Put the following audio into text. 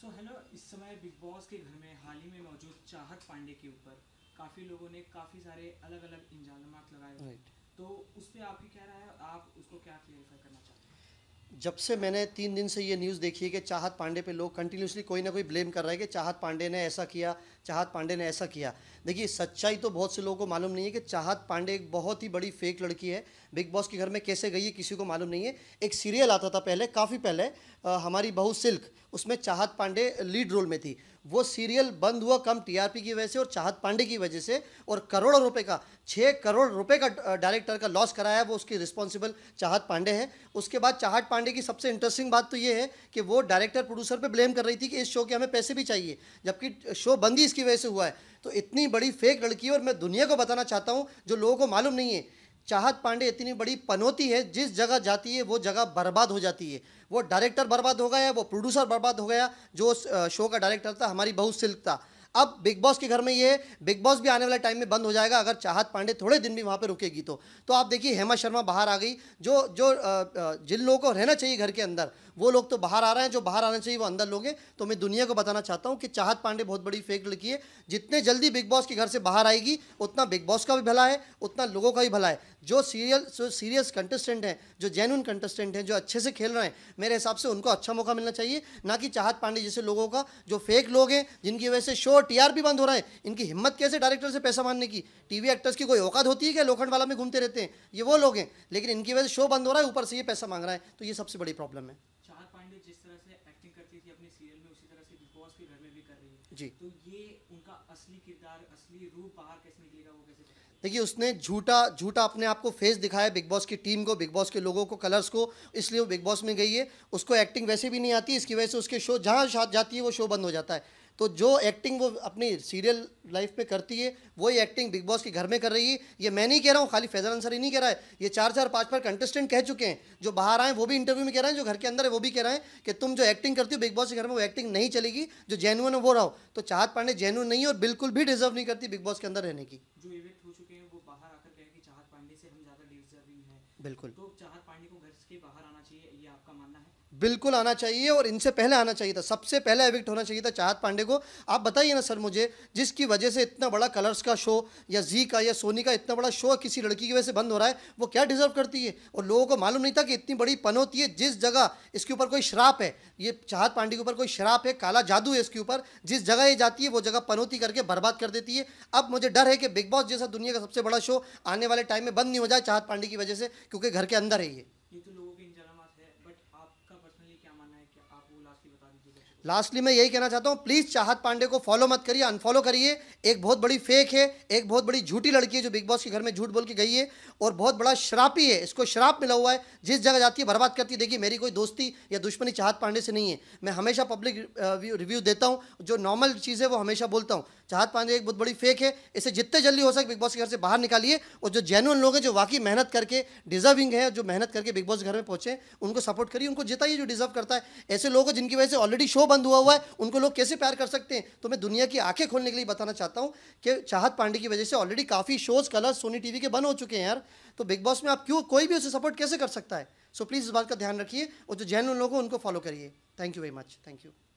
सो so, hello इस समय big Boss के घर में हाल ही में मौजूद चाहत पांडे के ऊपर काफ़ी लोगों ने काफ़ी सारे अलग अलग इंजाम लगाए right. तो उस पर आपकी कह रहा है आप उसको क्या क्लियरिफाई करना चाहते हैं जब से मैंने तीन दिन से ये न्यूज़ देखी है कि चाहत पांडे पे लोग कंटिन्यूसली कोई ना कोई ब्लेम कर रहे हैं कि चाहत पांडे ने ऐसा किया चाहत पांडे ने ऐसा किया देखिए सच्चाई तो बहुत से लोगों को मालूम नहीं है कि चाहत पांडे एक बहुत ही बड़ी फेक लड़की है बिग बॉस के घर में कैसे गई है किसी को मालूम नहीं है एक सीरियल आता था पहले काफ़ी पहले आ, हमारी बहू सिल्क उसमें चाहत पांडे लीड रोल में थी वो सीरियल बंद हुआ कम टीआरपी की वजह से और चाहत पांडे की वजह से और करोड़ों रुपए का छः करोड़ रुपए का डायरेक्टर का लॉस कराया वो उसकी रिस्पॉन्सिबल चाहत पांडे है उसके बाद चाहत पांडे की सबसे इंटरेस्टिंग बात तो ये है कि वो डायरेक्टर प्रोड्यूसर पर ब्लेम कर रही थी कि इस शो के हमें पैसे भी चाहिए जबकि शो बंद ही इसकी वजह से हुआ है तो इतनी बड़ी फेक लड़की और मैं दुनिया को बताना चाहता हूँ जो लोगों को मालूम नहीं है चाहत पांडे इतनी बड़ी पनौती है जिस जगह जाती है वो जगह बर्बाद हो जाती है वो डायरेक्टर बर्बाद हो गया वो प्रोड्यूसर बर्बाद हो गया जो शो का डायरेक्टर था हमारी बहू सिल्क था अब बिग बॉस के घर में ये बिग बॉस भी आने वाले टाइम में बंद हो जाएगा अगर चाहत पांडे थोड़े दिन भी वहाँ पर रुकेगी तो तो आप देखिए हेमा शर्मा बाहर आ गई जो जो जिन लोगों को रहना चाहिए घर के अंदर वो लोग तो बाहर आ रहे हैं जो बाहर आना चाहिए वो अंदर लोग हैं तो मैं दुनिया को बताना चाहता हूँ कि चाहत पांडे बहुत बड़ी फेक लड़की है जितने जल्दी बिग बॉस के घर से बाहर आएगी उतना बिग बॉस का भी भला है उतना लोगों का भी भला है जो सीरियल जो सीरियस कंटेस्टेंट हैं जो जेनुअन कंटेस्टेंट हैं जो अच्छे से खेल रहे हैं मेरे हिसाब से उनको अच्छा मौका मिलना चाहिए ना कि चाहत पांडे जैसे लोगों का जो फेक लोग हैं जिनकी वजह से शो और टीआरपी बंद हो रहा है इनकी हिम्मत कैसे डायरेक्टर से पैसा मांगने की टीवी एक्टर्स की कोई औकात होती है क्या लोखंड वाला में घूमते रहते हैं ये वो लोग हैं लेकिन इनकी वजह से शो बंद हो रहा है ऊपर से ये पैसा मांग रहा है तो ये सबसे बड़ी प्रॉब्लम है जी तो ये उनका असली किरदार असली रूप बाहर कैसे निकलेगा वो कैसे देखिए उसने झूठा झूठा अपने आप को फेस दिखाया बिग बॉस की टीम को बिग बॉस के लोगों को कलर्स को इसलिए वो बिग बॉस में गई है उसको एक्टिंग वैसे भी नहीं आती इसकी वजह से उसके शो जहाँ जाती है वो शो बंद हो जाता है तो जो एक्टिंग वो अपनी सीरियल लाइफ में करती है वही एक्टिंग बिग बॉस के घर में कर रही है ये मैं नहीं कह रहा हूँ खाली फैजल अंसारी नहीं कह रहा है ये चार चार पाँच बार कंटेस्टेंट कह चुके हैं जो बाहर आए वो भी इंटरव्यू में कह रहे हैं जो घर के अंदर है वो भी कह रहे हैं कि तुम जो एक्टिंग करती हो बिग बॉस के घर में वो एक्टिंग नहीं चलेगी जो जेनुअन है वो रहो तो चाहत पांडे जेनुअन नहीं है और बिल्कुल भी डिजर्व नहीं करती बिग बॉस के अंदर रहने की जो इवेक्ट हो चुके हैं वो बाहर आकर कहें कि चाहत पांडे से हम ज़्यादा डिजर्विंग है बिल्कुल तो चाहत पांडे को घर के बाहर आना चाहिए ये आपका मानना है बिल्कुल आना चाहिए और इनसे पहले आना चाहिए था सबसे पहला एविक्ट होना चाहिए था चाहत पांडे को देखो आप बताइए ना सर मुझे जिसकी वजह से इतना बड़ा कलर्स का शो या जी का या सोनी का इतना बड़ा शो किसी लड़की की वजह से बंद हो रहा है वो क्या डिजर्व करती है और लोगों को मालूम नहीं था कि इतनी बड़ी पनौती है जिस जगह इसके ऊपर कोई श्राप है ये चाहत पांडे के ऊपर कोई श्राप है काला जादू है इसके ऊपर जिस जगह ये जाती है वो जगह पनौती करके बर्बाद कर देती है अब मुझे डर है कि बिग बॉस जैसा दुनिया का सबसे बड़ा शो आने वाले टाइम में बंद नहीं हो जाए चाहत पांडे की वजह से क्योंकि घर के अंदर है ये, ये तो लास्टली मैं यही कहना चाहता हूँ प्लीज़ चाहत पांडे को फॉलो मत करिए अनफॉलो करिए एक बहुत बड़ी फेक है एक बहुत बड़ी झूठी लड़की है जो बिग बॉस के घर में झूठ बोल के गई है और बहुत बड़ा शरापी है इसको शराप मिला हुआ है जिस जगह जाती है बर्बाद करती है देखिए मेरी कोई दोस्ती या दुश्मनी चाहत पांडे से नहीं है मैं हमेशा पब्लिक रिव्यू देता हूँ जो नॉर्मल चीज़ है वो हमेशा बोलता हूँ चाहत पांडे एक बहुत बड़ी फेक है इसे जितने जल्दी हो सके बिग बॉस के घर से बाहर निकालिए और जो जेनुअन लोग हैं जो वाकई मेहनत करके डिजर्विंग है जो मेहनत करके बिग बॉस घर में पहुंचे उनको सपोर्ट करिए उनको जिताइए जो डिजर्व करता है ऐसे लोग जिनकी वजह से ऑलरेडी शो बंद हुआ हुआ है उनको लोग कैसे प्यार कर सकते हैं तो मैं दुनिया की आंखें खोलने के लिए बताना चाहता हूँ कि चाहत पांडे की वजह से ऑलरेडी काफ़ी शोज़ कलर सोनी टीवी के बंद हो चुके हैं यार तो बिग बॉस में आप क्यों कोई भी उसे सपोर्ट कैसे कर सकता है सो प्लीज़ इस बात का ध्यान रखिए और जो जैन लोग उनको फॉलो करिए thank you very much thank you